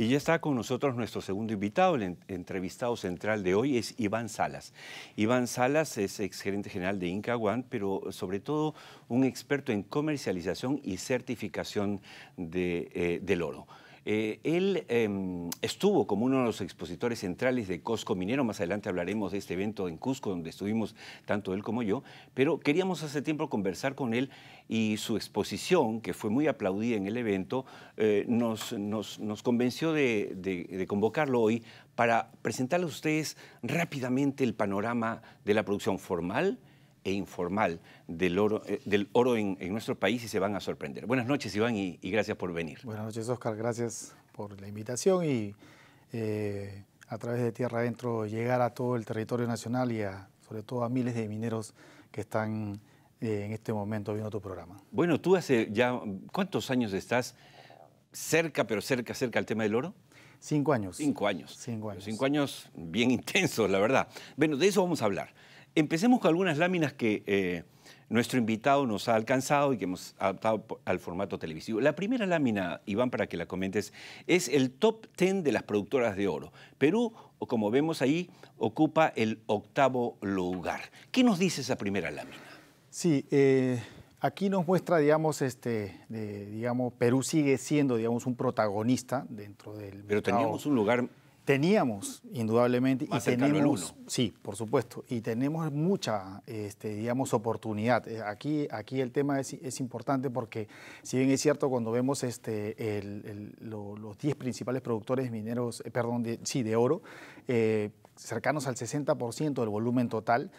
Y ya está con nosotros nuestro segundo invitado, el entrevistado central de hoy es Iván Salas. Iván Salas es exgerente general de Inca One, pero sobre todo un experto en comercialización y certificación eh, del oro. Eh, él em, estuvo como uno de los expositores centrales de Cosco Minero, más adelante hablaremos de este evento en Cusco donde estuvimos tanto él como yo, pero queríamos hace tiempo conversar con él y su exposición, que fue muy aplaudida en el evento, eh, nos, convenció de, convocarlo hoy para presentarle a ustedes rápidamente el panorama de la producción formal, e informal del oro, eh, del oro en, nuestro país y se van a sorprender. Buenas noches, Iván, y, gracias por venir. Buenas noches, Oscar. Gracias por la invitación y eh, a través de Tierra Adentro llegar a todo el territorio nacional y sobre todo a miles de mineros que están eh, en este momento viendo tu programa. Bueno, tú hace ya, ¿cuántos años estás cerca, pero cerca, cerca al tema del oro? Cinco años. Cinco años. Cinco años. Cinco años bien intensos, la verdad. Bueno, de eso vamos a hablar. Empecemos con algunas láminas que eh, nuestro invitado nos ha alcanzado y que hemos adaptado al formato televisivo. La primera lámina, Iván, para que la comentes, es el top 10 de las productoras de oro. Perú, como vemos ahí, ocupa el octavo lugar. ¿Qué nos dice esa primera lámina? Sí, eh, aquí nos muestra, digamos, este, digamos, Perú sigue siendo, digamos, un protagonista dentro del. Pero teníamos un lugar Teníamos, indudablemente, y tenemos, sí, por supuesto, y tenemos mucha, este, digamos, oportunidad. Eh, aquí, aquí el tema es, importante porque, si bien es cierto, cuando vemos este, los 10 principales productores mineros, eh, perdón, sí, de oro, eh, cercanos al 60% del volumen total,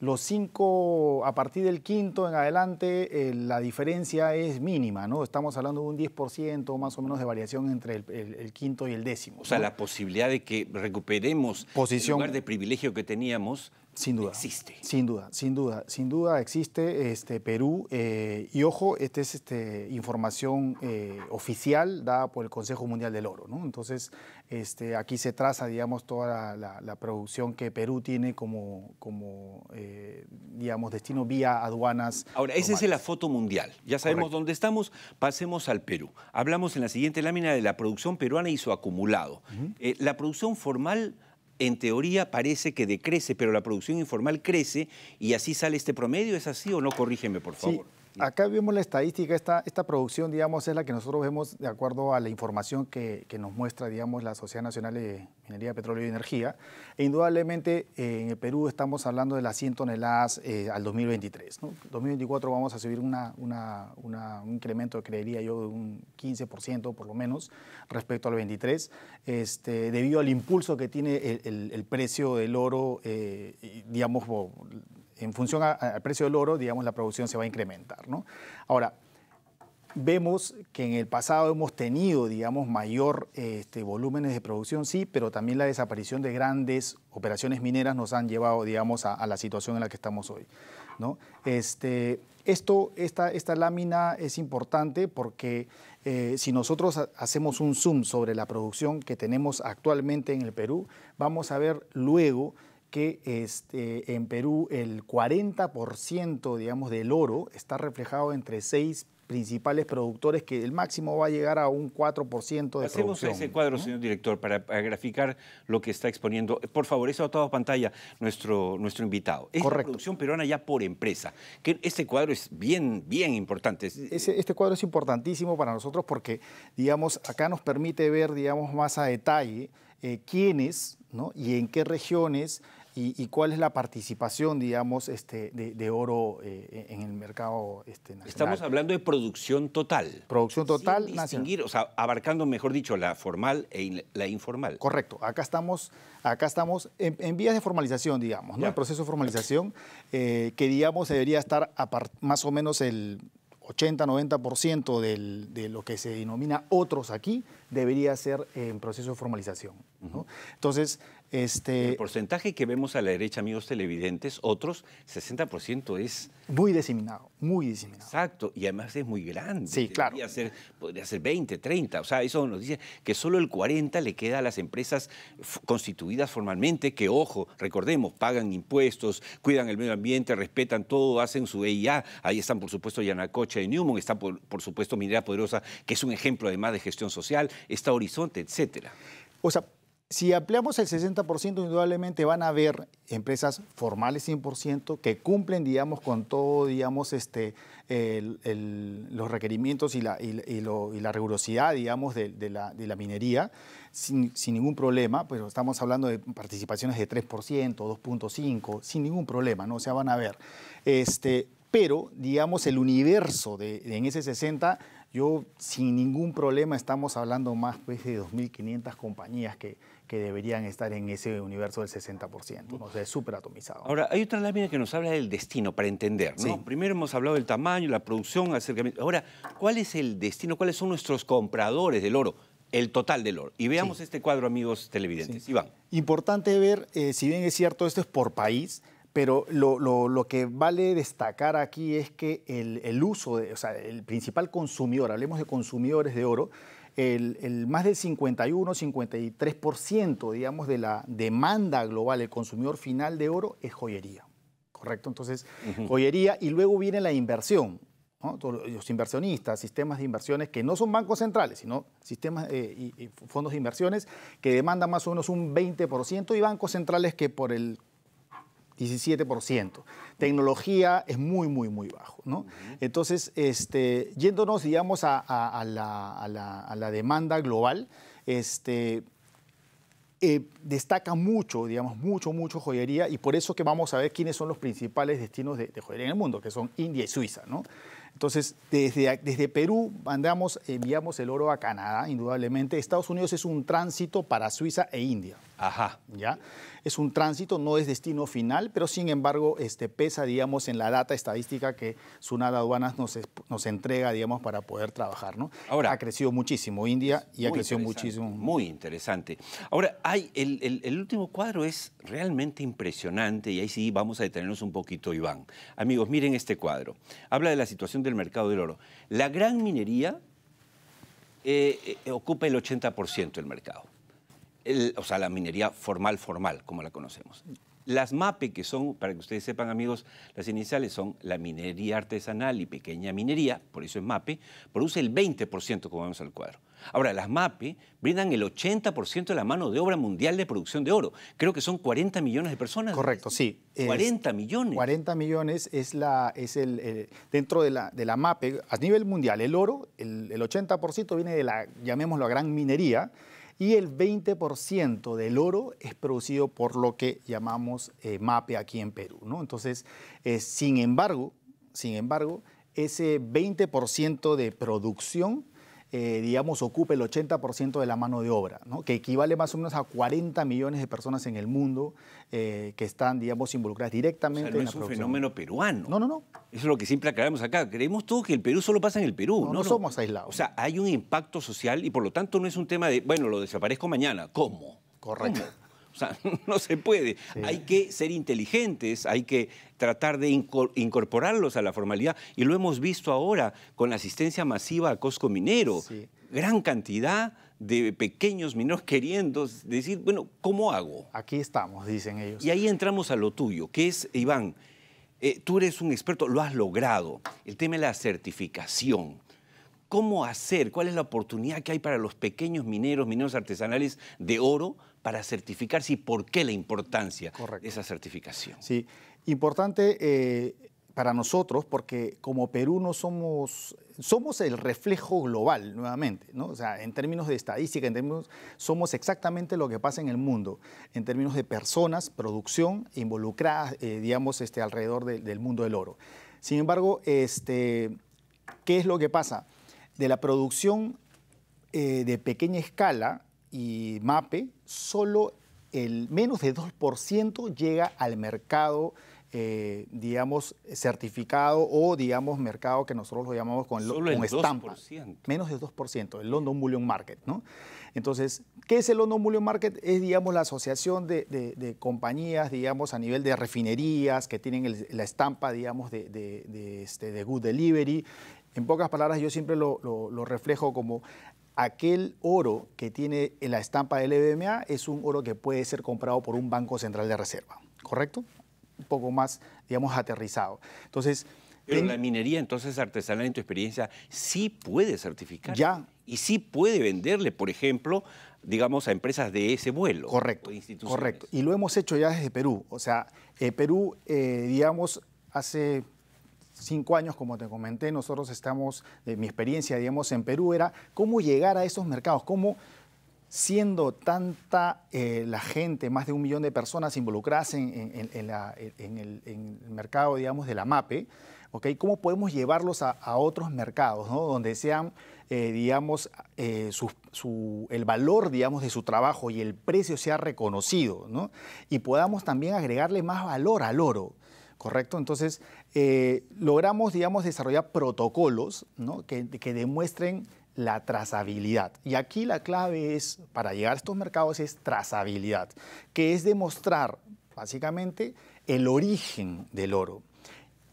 los cinco, a partir del quinto en adelante, eh, la diferencia es mínima, ¿no? Estamos hablando de un 10% más o menos de variación entre el, quinto y el décimo. O sea, la posibilidad de que recuperemos el lugar de privilegio que teníamos sin duda. Existe. Sin duda, sin duda, sin duda existe este, Perú. Eh, y ojo, esta es este, información eh, oficial dada por el Consejo Mundial del Oro. ¿no? Entonces, este, aquí se traza, digamos, toda la, producción que Perú tiene como, como eh, digamos, destino vía aduanas. Ahora, esa es la foto mundial. Ya sabemos dónde estamos, pasemos al Perú. Hablamos en la siguiente lámina de la producción peruana y su acumulado. la producción formal en teoría parece que decrece, pero la producción informal crece y así sale este promedio. ¿Es así o no? Corrígeme, por favor. Acá vemos la estadística, esta, esta producción, digamos, es la que nosotros vemos de acuerdo a la información que, nos muestra, digamos, la Sociedad Nacional de Minería, Petróleo y Energía. E indudablemente eh, en el Perú estamos hablando de las 100 toneladas eh, al 2023. ¿no? 2024 vamos a subir una, una, un incremento, creería yo, de un 15% por lo menos respecto al 23, este, debido al impulso que tiene el, precio del oro, eh, digamos, en función al precio del oro, digamos, la producción se va a incrementar. ¿no? Ahora, vemos que en el pasado hemos tenido, digamos, mayor este, volúmenes de producción, sí, pero también la desaparición de grandes operaciones mineras nos han llevado, digamos, a, la situación en la que estamos hoy. ¿no? Este, esto, esta, esta lámina es importante porque eh, si nosotros hacemos un zoom sobre la producción que tenemos actualmente en el Perú, vamos a ver luego que este, en Perú el 40% digamos, del oro está reflejado entre seis principales productores, que el máximo va a llegar a un 4% de producción. Hacemos ese cuadro, señor director, para, graficar lo que está exponiendo. Por favor, eso a toda pantalla, nuestro, nuestro invitado. Es La producción peruana ya por empresa. Que este cuadro es bien, bien importante. este cuadro es importantísimo para nosotros porque, digamos, acá nos permite ver, digamos, más a detalle eh, quiénes ¿no? y en qué regiones y, cuál es la participación, digamos, este, de, oro eh, en el mercado este, nacional. Estamos hablando de producción total. Producción total Sin distinguir, O sea, abarcando, mejor dicho, la formal e la informal. Correcto. Acá estamos, acá estamos en, vías de formalización, digamos, ¿no? El proceso de formalización eh, que, digamos, debería estar más o menos el 80-90% del, de lo que se denomina otros aquí debería ser en proceso de formalización. ¿no? Entonces, este, el porcentaje que vemos a la derecha, amigos televidentes, otros 60% es... Muy diseminado, muy diseminado. Exacto, y además es muy grande. Sí, claro. podría ser 20, 30, o sea, eso nos dice que solo el 40 le queda a las empresas constituidas formalmente, que ojo, recordemos, pagan impuestos, cuidan el medio ambiente, respetan todo, hacen su EIA. Ahí están, por supuesto, Yanacocha y Newman, está, por, supuesto, Minera Poderosa, que es un ejemplo además de gestión social, está Horizonte, etcétera. O sea, si ampliamos el 60%, indudablemente van a haber empresas formales 100% que cumplen, digamos, con todo, digamos, este, los requerimientos y la, rigurosidad, digamos, de, la, minería sin, ningún problema, pero estamos hablando de participaciones de 3%, 2.5%, sin ningún problema, ¿no? O sea, van a ver. Este, pero, digamos, el universo de, en ese 60%, yo sin ningún problema estamos hablando más pues, de 2.500 compañías que que deberían estar en ese universo del 60%, o sea, es súper atomizado. Ahora, hay otra lámina que nos habla del destino, para entender, Primero hemos hablado del tamaño, la producción, acercamiento. Ahora, ¿cuál es el destino? ¿Cuáles son nuestros compradores del oro? el total del oro. Y veamos este cuadro, amigos televidentes. Iván. Importante ver, eh, si bien es cierto, esto es por país, pero lo, que vale destacar aquí es que el, uso, de, o sea, el principal consumidor, hablemos de consumidores de oro, el, más del 51, 53%, digamos, de la demanda global, el consumidor final de oro es joyería. ¿Correcto? Entonces, joyería y luego viene la inversión. Los inversionistas, sistemas de inversiones que no son bancos centrales, sino sistemas eh, y, y fondos de inversiones que demandan más o menos un 20% y bancos centrales que por el 17%. Tecnología es muy, muy, muy bajo. Entonces, este, yéndonos, digamos, a, la, demanda global, este, eh, destaca mucho, digamos, mucho, mucho joyería y por eso que vamos a ver quiénes son los principales destinos de, joyería en el mundo, que son India y Suiza. ¿no? Entonces, desde, desde Perú mandamos, enviamos el oro a Canadá, indudablemente. Estados Unidos es un tránsito para Suiza e India. Ajá. ¿Ya? Es un tránsito, no es destino final, pero sin embargo este, pesa, digamos, en la data estadística que Sunada Aduanas nos, entrega, digamos, para poder trabajar, ¿no? ha crecido muchísimo India y ha crecido muchísimo. Muy interesante. Ahora, hay, el, último cuadro es realmente impresionante y ahí sí vamos a detenernos un poquito, Iván. Amigos, miren este cuadro. Habla de la situación del mercado del oro. La gran minería eh, eh, ocupa el 80% del mercado o sea, la minería formal, formal, como la conocemos. Las MAPE, que son, para que ustedes sepan amigos, las iniciales son la minería artesanal y pequeña minería, por eso es MAPE, produce el 20%, como vemos al cuadro. Ahora, las MAPE brindan el 80% de la mano de obra mundial de producción de oro. Creo que son 40 millones de personas. Correcto, sí. 40 millones. 40 millones es, la, es el, dentro de la, de la MAPE, a nivel mundial, el oro, el, el 80% viene de la, llamémoslo, gran minería y el 20% del oro es producido por lo que llamamos eh, MAPE aquí en Perú. ¿no? Entonces, eh, sin embargo, sin embargo, ese 20% de producción eh, digamos, ocupa el 80% de la mano de obra, que equivale más o menos a 40 millones de personas en el mundo eh, que están, digamos, involucradas directamente en la es un fenómeno peruano. No, no, no. Eso es lo que siempre aclaramos acá. Creemos todos que el Perú solo pasa en el Perú. No, somos aislados. O sea, hay un impacto social y por lo tanto no es un tema de, bueno, lo desaparezco mañana. ¿Cómo? Correcto. O sea, no se puede. Hay que ser inteligentes, hay que tratar de incorporarlos a la formalidad. Y lo hemos visto ahora con la asistencia masiva a Costco Minero. Gran cantidad de pequeños mineros queriendo decir, bueno, ¿cómo hago? Aquí estamos, dicen ellos. Y ahí entramos a lo tuyo, que es, Iván, eh, tú eres un experto, lo has logrado. El tema de la certificación. ¿Cómo hacer? ¿Cuál es la oportunidad que hay para los pequeños mineros, mineros artesanales de oro para certificarse y por qué la importancia de esa certificación. Sí, importante eh, para nosotros porque como Perú no somos, somos el reflejo global nuevamente, ¿no? O sea, en términos de estadística, en términos, somos exactamente lo que pasa en el mundo, en términos de personas, producción involucradas, eh, digamos, este, alrededor del mundo del oro. Sin embargo, este, ¿qué es lo que pasa? De la producción eh, de pequeña escala, y MAPE, solo el menos de 2% llega al mercado eh, digamos, certificado o, digamos, mercado que nosotros lo llamamos con, Solo con estampa. 2%. Menos de 2%, el London Bullion Market, ¿no? Entonces, ¿qué es el London Bullion Market? Es, digamos, la asociación de, compañías, digamos, a nivel de refinerías que tienen la estampa, digamos, de, de, este, de Good Delivery. En pocas palabras, yo siempre lo reflejo como aquel oro que tiene en la estampa del EBMA es un oro que puede ser comprado por un banco central de reserva, ¿correcto? Un poco más, digamos, aterrizado. Entonces... Pero en... la minería entonces artesanal en tu experiencia sí puede certificar. Ya. Y sí puede venderle, por ejemplo, digamos, a empresas de ese vuelo. Correcto. Correcto. Y lo hemos hecho ya desde Perú. O sea, eh, Perú, eh, digamos, hace cinco años, como te comenté, nosotros estamos, eh, mi experiencia, digamos, en Perú era cómo llegar a esos mercados, cómo siendo tanta eh, la gente, más de un millón de personas involucradas en, el, mercado, digamos, de la MAPE, ¿ok? ¿Cómo podemos llevarlos a, otros mercados, ¿no? Donde sean, eh, digamos, el valor, digamos, de su trabajo y el precio sea reconocido, ¿no? Y podamos también agregarle más valor al oro. ¿correcto? Entonces, eh, logramos, digamos, desarrollar protocolos que, demuestren la trazabilidad. Y aquí la clave es, para llegar a estos mercados, es trazabilidad, que es demostrar, básicamente, el origen del oro.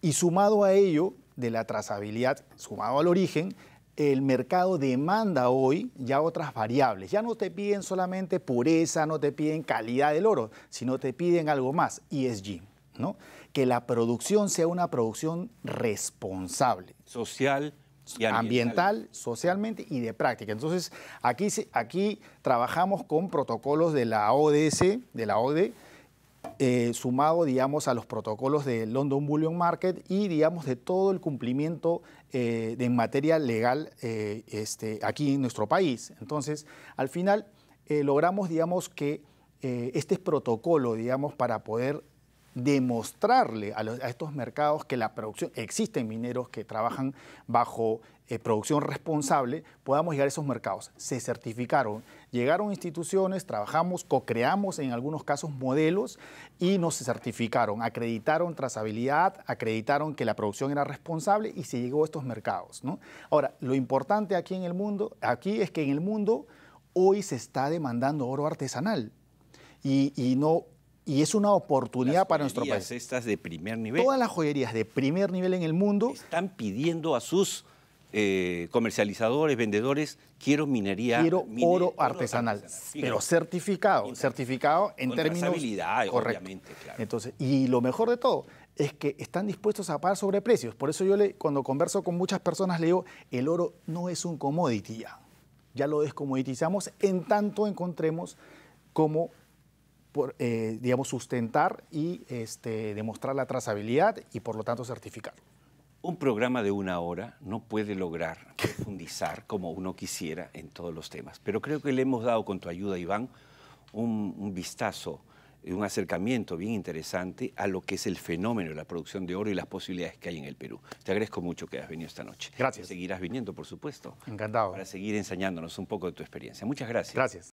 Y sumado a ello, de la trazabilidad, sumado al origen, el mercado demanda hoy ya otras variables. Ya no te piden solamente pureza, no te piden calidad del oro, sino te piden algo más, ESG, ¿no? que la producción sea una producción responsable. Social. ambiental. socialmente y de práctica. Entonces, aquí, aquí trabajamos con protocolos de la ODS, de la ODE, eh, sumado, digamos, a los protocolos de London Bullion Market y, digamos, de todo el cumplimiento eh, de, en materia legal eh, este, aquí en nuestro país. Entonces, al final, logramos, digamos, que este protocolo, digamos, para poder demostrarle a, estos mercados que la producción, existen mineros que trabajan bajo eh, producción responsable, podamos llegar a esos mercados. Se certificaron, llegaron instituciones, trabajamos, co-creamos en algunos casos modelos y nos certificaron, acreditaron trazabilidad, acreditaron que la producción era responsable y se llegó a estos mercados. ¿no? Ahora, lo importante aquí en el mundo, aquí es que en el mundo hoy se está demandando oro artesanal. Y, y, no y es una oportunidad para nuestro país. Estas de primer nivel. Todas las joyerías de primer nivel en el mundo. Están pidiendo a sus eh, comercializadores, vendedores, quiero minería. Quiero oro, artesanal, pero certificado, certificado en términos. Correcto. Claro. Entonces, y lo mejor de todo es que están dispuestos a pagar sobre precios Por eso yo cuando converso con muchas personas le digo, el oro no es un commodity ya. Ya lo descomoditizamos en tanto encontremos como por, eh, digamos, sustentar y este, demostrar la trazabilidad y por lo tanto certificar Un programa de una hora no puede lograr profundizar como uno quisiera en todos los temas, pero creo que le hemos dado con tu ayuda, Iván, un, vistazo un acercamiento bien interesante a lo que es el fenómeno de la producción de oro y las posibilidades que hay en el Perú. Te agradezco mucho que has venido esta noche. Gracias. seguirás viniendo, por supuesto. Encantado. Para seguir enseñándonos un poco de tu experiencia. Muchas gracias. Gracias.